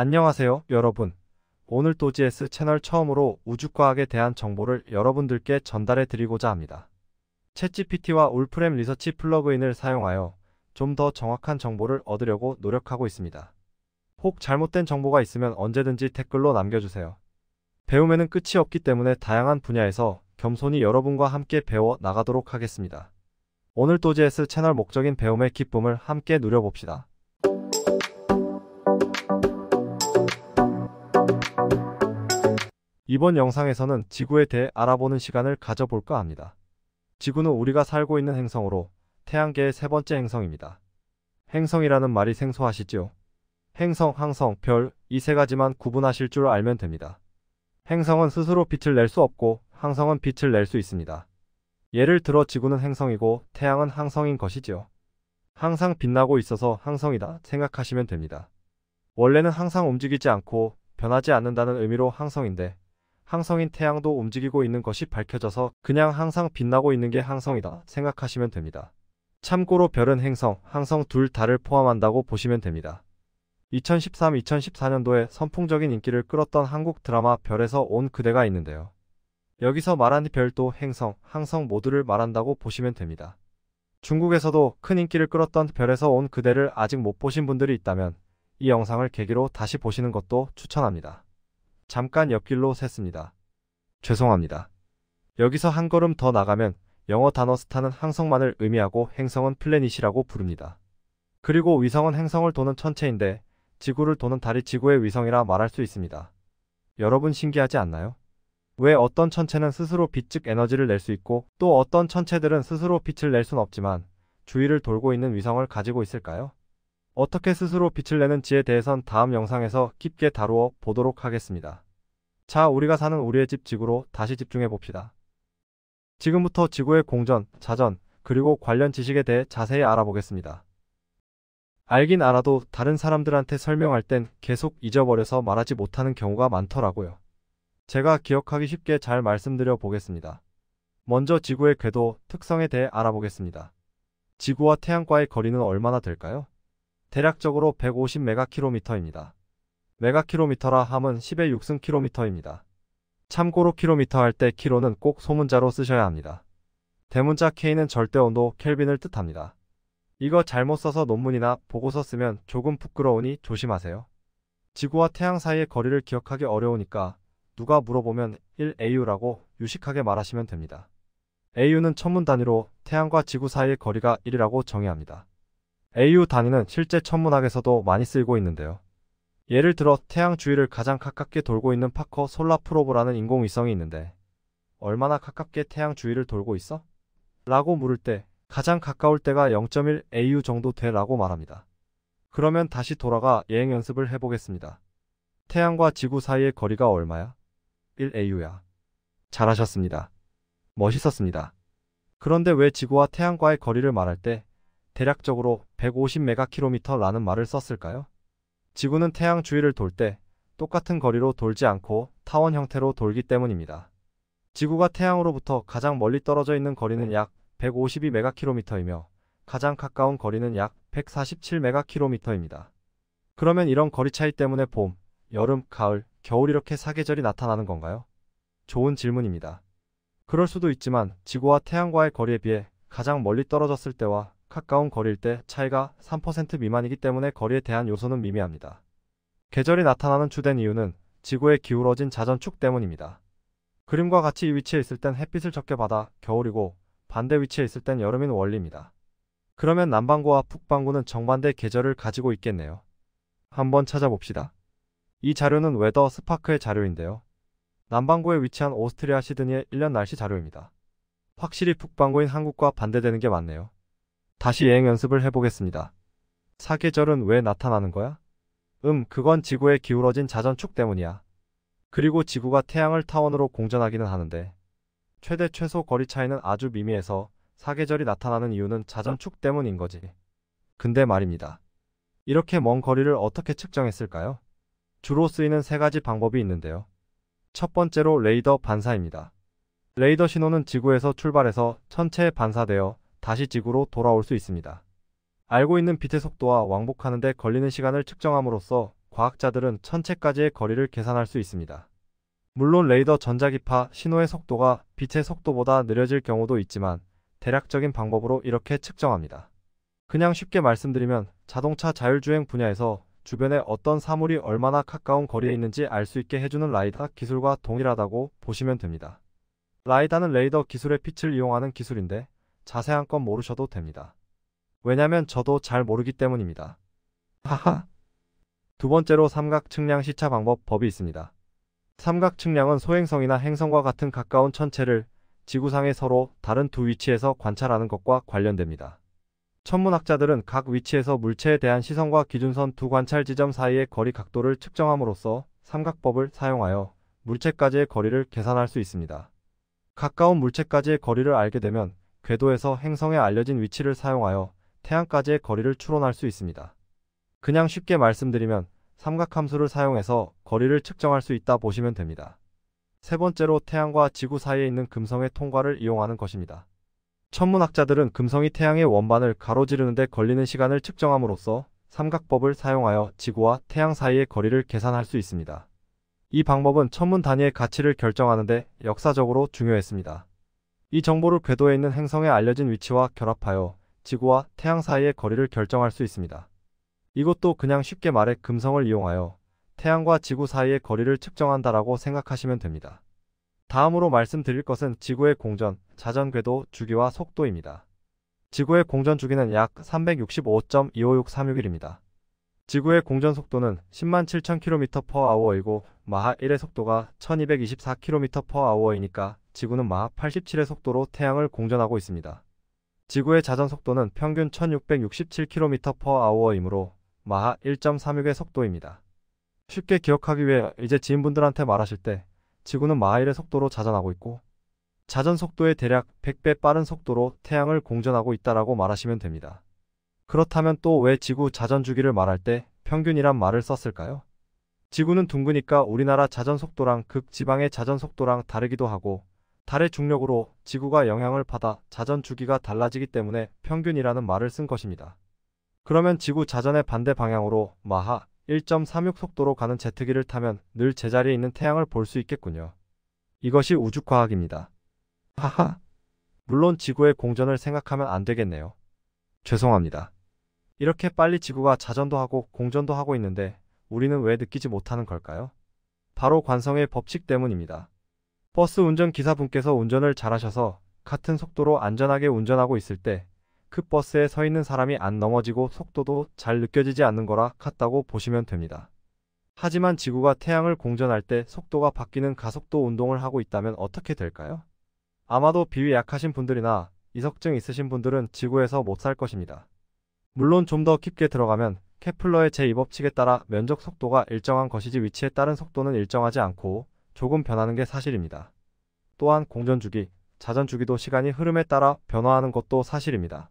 안녕하세요, 여러분. 오늘 도지에스 채널 처음으로 우주과학에 대한 정보를 여러분들께 전달해 드리고자 합니다. 챗GPT와 울프렘 리서치 플러그인을 사용하여 좀 더 정확한 정보를 얻으려고 노력하고 있습니다. 혹 잘못된 정보가 있으면 언제든지 댓글로 남겨주세요. 배움에는 끝이 없기 때문에 다양한 분야에서 겸손히 여러분과 함께 배워 나가도록 하겠습니다. 오늘 도지에스 채널 목적인 배움의 기쁨을 함께 누려봅시다. 이번 영상에서는 지구에 대해 알아보는 시간을 가져볼까 합니다. 지구는 우리가 살고 있는 행성으로 태양계의 세 번째 행성입니다. 행성이라는 말이 생소하시지요? 행성, 항성, 별, 이 세 가지만 구분하실 줄 알면 됩니다. 행성은 스스로 빛을 낼 수 없고 항성은 빛을 낼 수 있습니다. 예를 들어 지구는 행성이고 태양은 항성인 것이지요. 항상 빛나고 있어서 항성이다 생각하시면 됩니다. 원래는 항상 움직이지 않고 변하지 않는다는 의미로 항성인데 항성인 태양도 움직이고 있는 것이 밝혀져서 그냥 항상 빛나고 있는 게 항성이다 생각하시면 됩니다. 참고로 별은 행성, 항성 둘 다를 포함한다고 보시면 됩니다. 2013-2014년도에 선풍적인 인기를 끌었던 한국 드라마 별에서 온 그대가 있는데요. 여기서 말한 별도 행성, 항성 모두를 말한다고 보시면 됩니다. 중국에서도 큰 인기를 끌었던 별에서 온 그대를 아직 못 보신 분들이 있다면 이 영상을 계기로 다시 보시는 것도 추천합니다. 잠깐 옆길로 샜습니다. 죄송합니다. 여기서 한 걸음 더 나가면 영어 단어 스타는 항성만을 의미하고 행성은 플래닛이라고 부릅니다. 그리고 위성은 행성을 도는 천체인데 지구를 도는 달이 지구의 위성이라 말할 수 있습니다. 여러분 신기하지 않나요? 왜 어떤 천체는 스스로 빛 즉 에너지를 낼 수 있고 또 어떤 천체들은 스스로 빛을 낼 순 없지만 주위를 돌고 있는 위성을 가지고 있을까요? 어떻게 스스로 빛을 내는지에 대해선 다음 영상에서 깊게 다루어 보도록 하겠습니다. 자, 우리가 사는 우리의 집 지구로 다시 집중해 봅시다. 지금부터 지구의 공전, 자전, 그리고 관련 지식에 대해 자세히 알아보겠습니다. 알긴 알아도 다른 사람들한테 설명할 땐 계속 잊어버려서 말하지 못하는 경우가 많더라고요. 제가 기억하기 쉽게 잘 말씀드려 보겠습니다. 먼저 지구의 궤도, 특성에 대해 알아보겠습니다. 지구와 태양과의 거리는 얼마나 될까요? 대략적으로 150메가킬로미터입니다. 메가킬로미터라 함은 10의 6승 킬로미터입니다. 참고로 킬로미터 할 때 킬로는 꼭 소문자로 쓰셔야 합니다. 대문자 K는 절대 온도 켈빈을 뜻합니다. 이거 잘못 써서 논문이나 보고서 쓰면 조금 부끄러우니 조심하세요. 지구와 태양 사이의 거리를 기억하기 어려우니까 누가 물어보면 1AU라고 유식하게 말하시면 됩니다. AU는 천문 단위로 태양과 지구 사이의 거리가 1이라고 정의합니다. AU 단위는 실제 천문학에서도 많이 쓰이고 있는데요. 예를 들어 태양 주위를 가장 가깝게 돌고 있는 파커 솔라 프로브라는 인공위성이 있는데 얼마나 가깝게 태양 주위를 돌고 있어? 라고 물을 때 가장 가까울 때가 0.1 AU 정도 되라고 말합니다. 그러면 다시 돌아가 예행 연습을 해보겠습니다. 태양과 지구 사이의 거리가 얼마야? 1 AU야. 잘하셨습니다. 멋있었습니다. 그런데 왜 지구와 태양과의 거리를 말할 때 대략적으로 150메가킬로미터라는 말을 썼을까요? 지구는 태양 주위를 돌 때 똑같은 거리로 돌지 않고 타원 형태로 돌기 때문입니다. 지구가 태양으로부터 가장 멀리 떨어져 있는 거리는 약 152메가킬로미터이며 가장 가까운 거리는 약 147메가킬로미터입니다. 그러면 이런 거리 차이 때문에 봄, 여름, 가을, 겨울 이렇게 사계절이 나타나는 건가요? 좋은 질문입니다. 그럴 수도 있지만 지구와 태양과의 거리에 비해 가장 멀리 떨어졌을 때와 가까운 거리일 때 차이가 3% 미만이기 때문에 거리에 대한 요소는 미미합니다. 계절이 나타나는 주된 이유는 지구의 기울어진 자전축 때문입니다. 그림과 같이 이 위치에 있을 땐 햇빛을 적게 받아 겨울이고 반대 위치에 있을 땐 여름인 원리입니다. 그러면 남반구와 북반구는 정반대 계절을 가지고 있겠네요. 한번 찾아봅시다. 이 자료는 웨더 스파크의 자료인데요. 남반구에 위치한 오스트리아 시드니의 1년 날씨 자료입니다. 확실히 북반구인 한국과 반대되는 게 맞네요. 다시 예행 연습을 해보겠습니다. 사계절은 왜 나타나는 거야? 음, 그건 지구의 기울어진 자전축 때문이야. 그리고 지구가 태양을 타원으로 공전하기는 하는데 최대 최소 거리 차이는 아주 미미해서 사계절이 나타나는 이유는 자전축 때문인 거지. 근데 말입니다. 이렇게 먼 거리를 어떻게 측정했을까요? 주로 쓰이는 세 가지 방법이 있는데요. 첫 번째로 레이더 반사입니다. 레이더 신호는 지구에서 출발해서 천체에 반사되어 다시 지구로 돌아올 수 있습니다. 알고 있는 빛의 속도와 왕복하는데 걸리는 시간을 측정함으로써 과학자들은 천체까지의 거리를 계산할 수 있습니다. 물론 레이더 전자기파 신호의 속도가 빛의 속도보다 느려질 경우도 있지만 대략적인 방법으로 이렇게 측정합니다. 그냥 쉽게 말씀드리면 자동차 자율주행 분야에서 주변에 어떤 사물이 얼마나 가까운 거리에 있는지 알 수 있게 해주는 라이다 기술과 동일하다고 보시면 됩니다. 라이다는 레이더 기술의 빛을 이용하는 기술인데 자세한 건 모르셔도 됩니다. 왜냐면 저도 잘 모르기 때문입니다. 하하. 두 번째로 삼각 측량 시차 방법 법이 있습니다. 삼각 측량은 소행성이나 행성과 같은 가까운 천체를 지구상의 서로 다른 두 위치에서 관찰하는 것과 관련됩니다. 천문학자들은 각 위치에서 물체에 대한 시선과 기준선 두 관찰 지점 사이의 거리 각도를 측정함으로써 삼각법을 사용하여 물체까지의 거리를 계산할 수 있습니다. 가까운 물체까지의 거리를 알게 되면 궤도에서 행성에 알려진 위치를 사용하여 태양까지의 거리를 추론할 수 있습니다. 그냥 쉽게 말씀드리면 삼각함수를 사용해서 거리를 측정할 수 있다 보시면 됩니다. 세 번째로 태양과 지구 사이에 있는 금성의 통과를 이용하는 것입니다. 천문학자들은 금성이 태양의 원반을 가로지르는데 걸리는 시간을 측정함으로써 삼각법을 사용하여 지구와 태양 사이의 거리를 계산할 수 있습니다. 이 방법은 천문 단위의 가치를 결정하는데 역사적으로 중요했습니다. 이 정보를 궤도에 있는 행성의 알려진 위치와 결합하여 지구와 태양 사이의 거리를 결정할 수 있습니다. 이것도 그냥 쉽게 말해 금성을 이용하여 태양과 지구 사이의 거리를 측정한다라고 생각하시면 됩니다. 다음으로 말씀드릴 것은 지구의 공전, 자전 궤도, 주기와 속도입니다. 지구의 공전 주기는 약3 6 5 2 5 6 3 6일입니다 지구의 공전 속도는 10만 7천 km/h이고 마하 1의 속도가 1224km/h이니까 지구는 마 87의 속도로 태양을 공전하고 있습니다. 지구의 자전 속도는 평균 1667km/h이므로 마하 1.36의 속도입니다. 쉽게 기억하기 위해 이제 지인분들한테 말하실 때 지구는 마일의 속도로 자전하고 있고 자전 속도의 대략 100배 빠른 속도로 태양을 공전하고 있다라고 말하시면 됩니다. 그렇다면 또 왜 지구 자전 주기를 말할 때 평균이란 말을 썼을까요? 지구는 둥그니까 우리나라 자전 속도랑 극지방의 자전 속도랑 다르기도 하고 달의 중력으로 지구가 영향을 받아 자전 주기가 달라지기 때문에 평균이라는 말을 쓴 것입니다. 그러면 지구 자전의 반대 방향으로 마하 1.36 속도로 가는 제트기를 타면 늘 제자리에 있는 태양을 볼 수 있겠군요. 이것이 우주과학입니다. 하하. 물론 지구의 공전을 생각하면 안 되겠네요. 죄송합니다. 이렇게 빨리 지구가 자전도 하고 공전도 하고 있는데 우리는 왜 느끼지 못하는 걸까요? 바로 관성의 법칙 때문입니다. 버스 운전 기사분께서 운전을 잘하셔서 같은 속도로 안전하게 운전하고 있을 때 그 버스에 서 있는 사람이 안 넘어지고 속도도 잘 느껴지지 않는 거라 같다고 보시면 됩니다. 하지만 지구가 태양을 공전할 때 속도가 바뀌는 가속도 운동을 하고 있다면 어떻게 될까요? 아마도 비위 약하신 분들이나 이석증 있으신 분들은 지구에서 못 살 것입니다. 물론 좀 더 깊게 들어가면 케플러의 제2법칙에 따라 면적 속도가 일정한 것이지 위치에 따른 속도는 일정하지 않고 조금 변하는 게 사실입니다. 또한 공전주기, 자전주기도 시간이 흐름에 따라 변화하는 것도 사실입니다.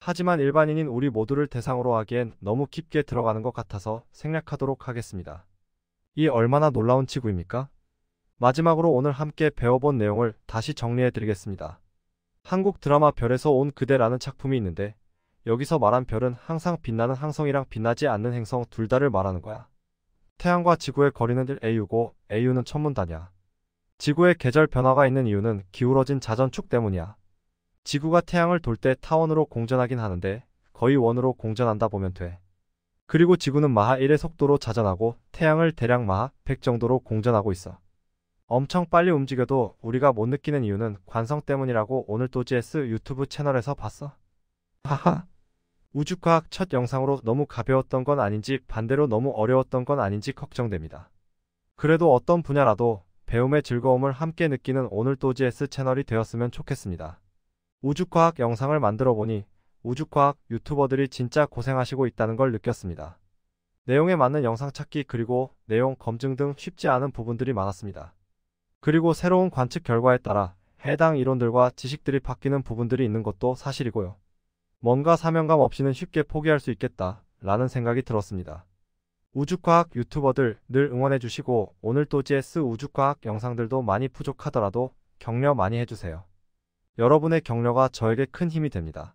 하지만 일반인인 우리 모두를 대상으로 하기엔 너무 깊게 들어가는 것 같아서 생략하도록 하겠습니다. 이 얼마나 놀라운 치구입니까 마지막으로 오늘 함께 배워본 내용을 다시 정리해드리겠습니다. 한국 드라마 별에서 온 그대라는 작품이 있는데 여기서 말한 별은 항상 빛나는 항성이랑 빛나지 않는 행성 둘 다를 말하는 거야. 태양과 지구의 거리는 1AU고 AU는 천문단이야. 지구의 계절 변화가 있는 이유는 기울어진 자전축 때문이야. 지구가 태양을 돌 때 타원으로 공전하긴 하는데 거의 원으로 공전한다 보면 돼. 그리고 지구는 마하 1의 속도로 자전하고 태양을 대략 마하 100 정도로 공전하고 있어. 엄청 빨리 움직여도 우리가 못 느끼는 이유는 관성 때문이라고 오늘 또지에스 유튜브 채널에서 봤어. 하하. 우주과학 첫 영상으로 너무 가벼웠던 건 아닌지 반대로 너무 어려웠던 건 아닌지 걱정됩니다. 그래도 어떤 분야라도 배움의 즐거움을 함께 느끼는 오늘 또 GS 채널이 되었으면 좋겠습니다. 우주과학 영상을 만들어 보니 우주과학 유튜버들이 진짜 고생하시고 있다는 걸 느꼈습니다. 내용에 맞는 영상 찾기 그리고 내용 검증 등 쉽지 않은 부분들이 많았습니다. 그리고 새로운 관측 결과에 따라 해당 이론들과 지식들이 바뀌는 부분들이 있는 것도 사실이고요. 뭔가 사명감 없이는 쉽게 포기할 수 있겠다 라는 생각이 들었습니다. 우주과학 유튜버들 늘 응원해주시고 오늘 또 GS 우주과학 영상들도 많이 부족하더라도 격려 많이 해주세요. 여러분의 격려가 저에게 큰 힘이 됩니다.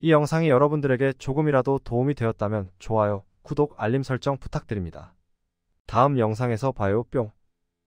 이 영상이 여러분들에게 조금이라도 도움이 되었다면 좋아요, 구독, 알림 설정 부탁드립니다. 다음 영상에서 봐요 뿅!